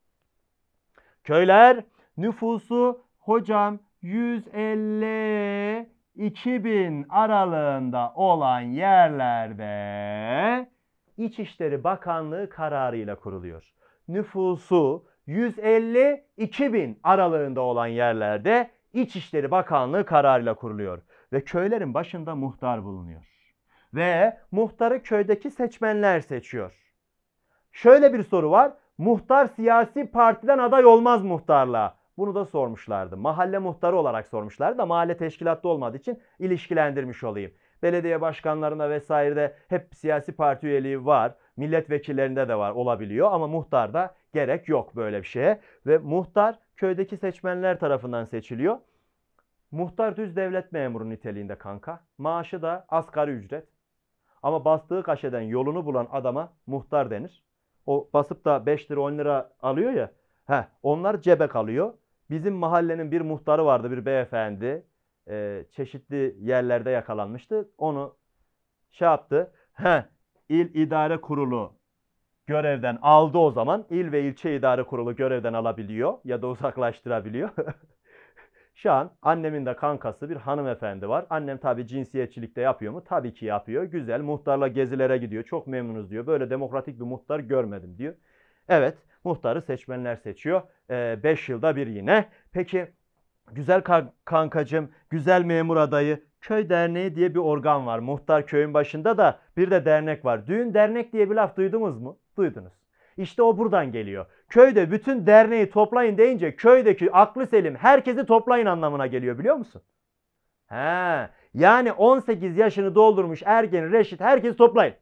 [SPEAKER 1] Köyler nüfusu hocam 150 2000 aralığında olan yerlerde İçişleri Bakanlığı kararıyla kuruluyor. Nüfusu 150-2000 aralığında olan yerlerde İçişleri Bakanlığı kararıyla kuruluyor. Ve köylerin başında muhtar bulunuyor. Ve muhtarı köydeki seçmenler seçiyor. Şöyle bir soru var. Muhtar siyasi partiden aday olmaz muhtarla. Bunu da sormuşlardı. Mahalle muhtarı olarak sormuşlardı da mahalle teşkilatta olmadığı için ilişkilendirmiş olayım. Belediye başkanlarına vesairede hep siyasi parti üyeliği var. Milletvekillerinde de var olabiliyor ama muhtarda gerek yok böyle bir şeye. Ve muhtar köydeki seçmenler tarafından seçiliyor. Muhtar düz devlet memuru niteliğinde kanka. Maaşı da asgari ücret. Ama bastığı kaşeden yolunu bulan adama muhtar denir. O basıp da 5 lira 10 lira alıyor ya. He, onlar cebe kalıyor. Bizim mahallenin bir muhtarı vardı bir beyefendi. E, çeşitli yerlerde yakalanmıştı. Onu şey yaptı. He, il idare kurulu görevden aldı o zaman. İl ve ilçe idare kurulu görevden alabiliyor ya da uzaklaştırabiliyor. Şu an annemin de kankası bir hanımefendi var. Annem tabii cinsiyetçilikte yapıyor mu? Tabii ki yapıyor. Güzel. Muhtarla gezilere gidiyor. Çok memnunuz diyor. Böyle demokratik bir muhtar görmedim diyor. Evet. Muhtarı seçmenler seçiyor. 5 e, ee, yılda bir yine. Peki güzel kankacım, güzel memur adayı, köy derneği diye bir organ var. Muhtar köyün başında da bir de dernek var. Düğün dernek diye bir laf duydunuz mu? Duydunuz. İşte o buradan geliyor. Köyde bütün derneği toplayın deyince köydeki aklı selim herkesi toplayın anlamına geliyor biliyor musun? He. Yani 18 yaşını doldurmuş ergen, reşit herkesi toplayın.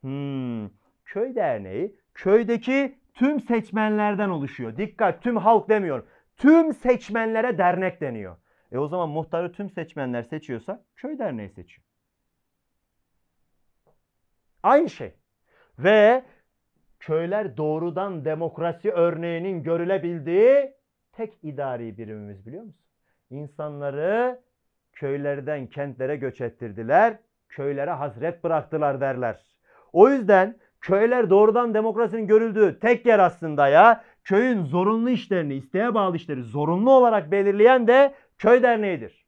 [SPEAKER 1] Hmm. Köy derneği köydeki tüm seçmenlerden oluşuyor. Dikkat tüm halk demiyorum. Tüm seçmenlere dernek deniyor. E o zaman muhtarı tüm seçmenler seçiyorsa köy derneği seçiyor. Aynı şey. Ve köyler doğrudan demokrasi örneğinin görülebildiği tek idari birimimiz biliyor musun? İnsanları köylerden kentlere göç ettirdiler, köylere hazret bıraktılar derler. O yüzden Köyler doğrudan demokrasinin görüldüğü tek yer aslında ya. Köyün zorunlu işlerini, isteğe bağlı işleri zorunlu olarak belirleyen de köy derneğidir.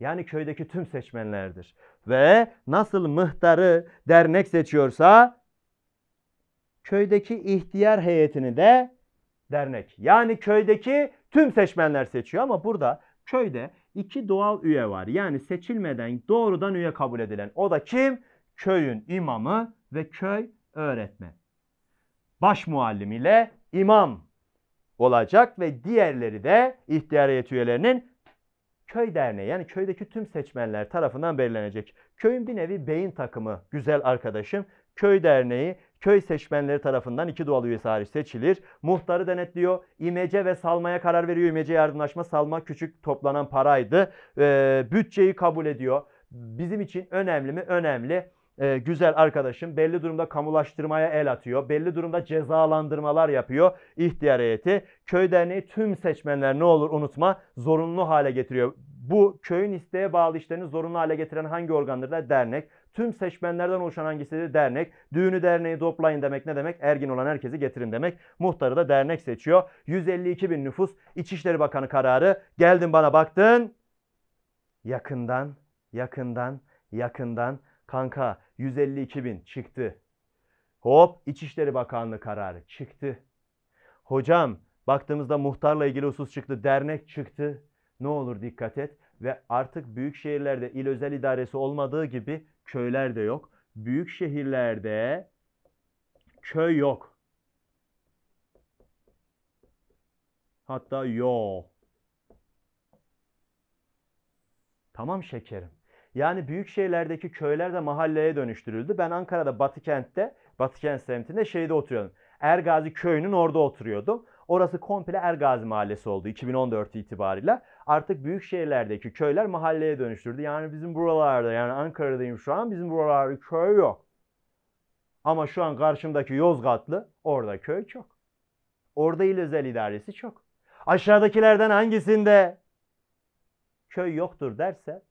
[SPEAKER 1] Yani köydeki tüm seçmenlerdir. Ve nasıl mıhtarı dernek seçiyorsa köydeki ihtiyar heyetini de dernek. Yani köydeki tüm seçmenler seçiyor ama burada köyde iki doğal üye var. Yani seçilmeden doğrudan üye kabul edilen. O da kim? Köyün imamı ve köy öğretmen. Baş muallim ile imam olacak ve diğerleri de ihtiyariyet üyelerinin köy derneği yani köydeki tüm seçmenler tarafından belirlenecek. Köyün bir nevi beyin takımı güzel arkadaşım. Köy derneği köy seçmenleri tarafından iki doğal üyesi hariç seçilir. Muhtarı denetliyor. İmece ve salmaya karar veriyor. İmece yardımlaşma salma küçük toplanan paraydı. Ee, bütçeyi kabul ediyor. Bizim için önemli mi? Önemli e, güzel arkadaşım belli durumda kamulaştırmaya el atıyor. Belli durumda cezalandırmalar yapıyor ihtiyar heyeti. Köy derneği tüm seçmenler ne olur unutma zorunlu hale getiriyor. Bu köyün isteğe bağlı işlerini zorunlu hale getiren hangi organdır da dernek. Tüm seçmenlerden oluşan hangisi de dernek. Düğünü derneği toplayın demek ne demek? Ergin olan herkesi getirin demek. Muhtarı da dernek seçiyor. 152 bin nüfus İçişleri Bakanı kararı. Geldin bana baktın. Yakından, yakından, yakından Kanka 152 bin çıktı. Hop İçişleri Bakanlığı kararı çıktı. Hocam baktığımızda muhtarla ilgili husus çıktı. Dernek çıktı. Ne olur dikkat et. Ve artık büyük şehirlerde il özel idaresi olmadığı gibi köyler de yok. Büyük şehirlerde köy yok. Hatta yok. Tamam şekerim. Yani büyük şehirlerdeki köyler de mahalleye dönüştürüldü. Ben Ankara'da Batıkent'te, Batıkent semtinde şeyde oturuyordum. Ergazi köyünün orada oturuyordum. Orası komple Ergazi Mahallesi oldu 2014 itibariyle. Artık büyük şehirlerdeki köyler mahalleye dönüştürdü. Yani bizim buralarda yani Ankara'dayım şu an bizim buralarda köy yok. Ama şu an karşımdaki Yozgatlı orada köy çok. Orada il özel idaresi çok. Aşağıdakilerden hangisinde köy yoktur derse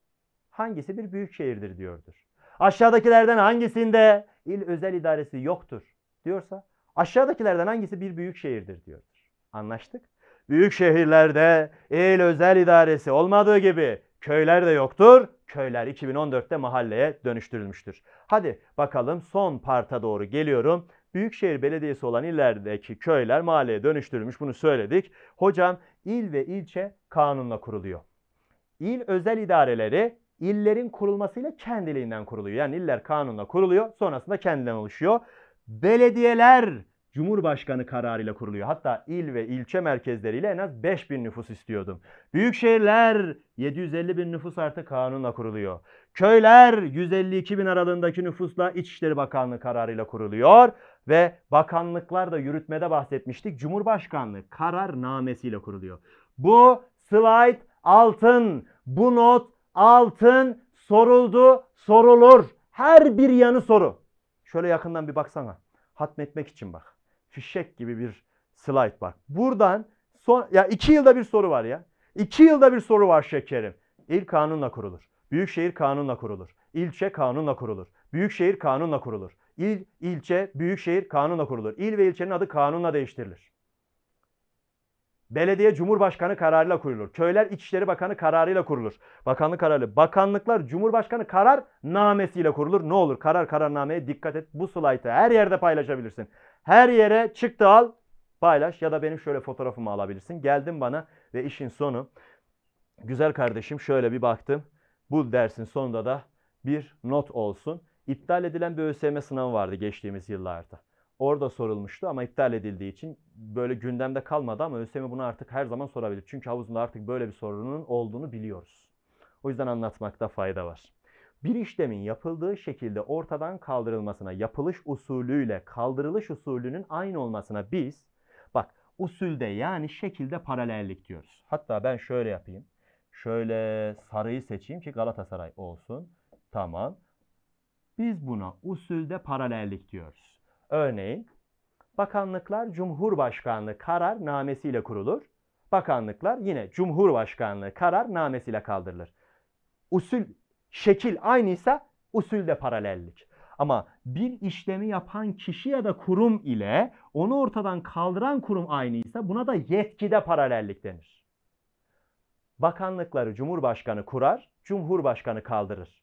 [SPEAKER 1] hangisi bir büyük şehirdir diyordur. Aşağıdakilerden hangisinde il özel idaresi yoktur diyorsa aşağıdakilerden hangisi bir büyük şehirdir diyordur. Anlaştık? Büyük şehirlerde il özel idaresi olmadığı gibi köyler de yoktur. Köyler 2014'te mahalleye dönüştürülmüştür. Hadi bakalım son parta doğru geliyorum. Büyükşehir Belediyesi olan illerdeki köyler mahalleye dönüştürülmüş bunu söyledik. Hocam il ve ilçe kanunla kuruluyor. İl özel idareleri illerin kurulmasıyla kendiliğinden kuruluyor. Yani iller kanunla kuruluyor sonrasında kendinden oluşuyor. Belediyeler Cumhurbaşkanı kararıyla kuruluyor. Hatta il ve ilçe merkezleriyle en az 5 bin nüfus istiyordum. Büyükşehirler 750 bin nüfus artı kanunla kuruluyor. Köyler 152 bin aralığındaki nüfusla İçişleri Bakanlığı kararıyla kuruluyor. Ve bakanlıklar da yürütmede bahsetmiştik. Cumhurbaşkanlığı kararnamesiyle kuruluyor. Bu slide altın. Bu not Altın soruldu, sorulur. Her bir yanı soru. Şöyle yakından bir baksana. Hatmetmek için bak. Fişek gibi bir slide bak. Buradan son, ya iki yılda bir soru var ya. İki yılda bir soru var şekerim. İl kanunla kurulur. Büyükşehir kanunla kurulur. İlçe kanunla kurulur. Büyükşehir kanunla kurulur. İl, ilçe, büyükşehir kanunla kurulur. İl ve ilçenin adı kanunla değiştirilir. Belediye Cumhurbaşkanı kararıyla kurulur. Köyler İçişleri Bakanı kararıyla kurulur. Bakanlık kararı. Bakanlıklar Cumhurbaşkanı karar namesiyle kurulur. Ne olur karar kararnameye dikkat et. Bu slaytı her yerde paylaşabilirsin. Her yere çıktı al paylaş ya da benim şöyle fotoğrafımı alabilirsin. Geldim bana ve işin sonu. Güzel kardeşim şöyle bir baktım. Bu dersin sonunda da bir not olsun. İptal edilen bir ÖSYM sınavı vardı geçtiğimiz yıllarda. Orada sorulmuştu ama iptal edildiği için böyle gündemde kalmadı ama ÖSYM bunu artık her zaman sorabilir. Çünkü havuzunda artık böyle bir sorunun olduğunu biliyoruz. O yüzden anlatmakta fayda var. Bir işlemin yapıldığı şekilde ortadan kaldırılmasına, yapılış usulüyle kaldırılış usulünün aynı olmasına biz bak usulde yani şekilde paralellik diyoruz. Hatta ben şöyle yapayım. Şöyle sarıyı seçeyim ki Galatasaray olsun. Tamam. Biz buna usulde paralellik diyoruz. Örneğin bakanlıklar Cumhurbaşkanlığı karar namesiyle kurulur. Bakanlıklar yine Cumhurbaşkanlığı karar namesiyle kaldırılır. Usul, şekil aynıysa usulde paralellik. Ama bir işlemi yapan kişi ya da kurum ile onu ortadan kaldıran kurum aynıysa buna da yetkide paralellik denir. Bakanlıkları Cumhurbaşkanı kurar, Cumhurbaşkanı kaldırır.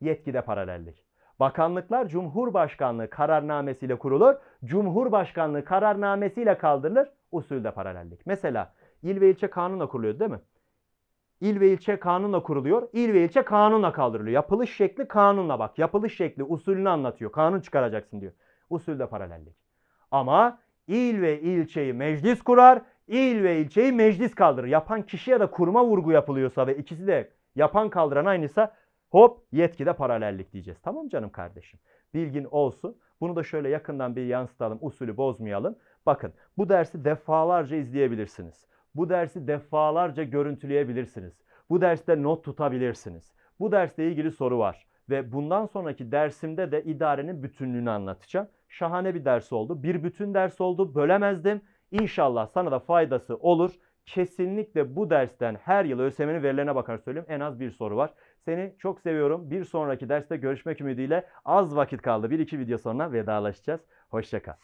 [SPEAKER 1] Yetkide paralellik. Bakanlıklar Cumhurbaşkanlığı kararnamesiyle kurulur. Cumhurbaşkanlığı kararnamesiyle kaldırılır. Usulde paralellik. Mesela il ve ilçe kanunla kuruluyor değil mi? İl ve ilçe kanunla kuruluyor. İl ve ilçe kanunla kaldırılıyor. Yapılış şekli kanunla bak. Yapılış şekli usulünü anlatıyor. Kanun çıkaracaksın diyor. Usulde paralellik. Ama il ve ilçeyi meclis kurar. İl ve ilçeyi meclis kaldırır. Yapan kişi ya da kuruma vurgu yapılıyorsa ve ikisi de yapan kaldıran aynıysa Hop yetkide paralellik diyeceğiz. Tamam canım kardeşim. Bilgin olsun. Bunu da şöyle yakından bir yansıtalım. Usulü bozmayalım. Bakın bu dersi defalarca izleyebilirsiniz. Bu dersi defalarca görüntüleyebilirsiniz. Bu derste not tutabilirsiniz. Bu derste ilgili soru var. Ve bundan sonraki dersimde de idarenin bütünlüğünü anlatacağım. Şahane bir ders oldu. Bir bütün ders oldu. Bölemezdim. İnşallah sana da faydası olur. Kesinlikle bu dersten her yıl ÖSYM'nin verilerine bakar söyleyeyim en az bir soru var. Seni çok seviyorum. Bir sonraki derste görüşmek ümidiyle az vakit kaldı. Bir iki video sonra vedalaşacağız. Hoşçakal.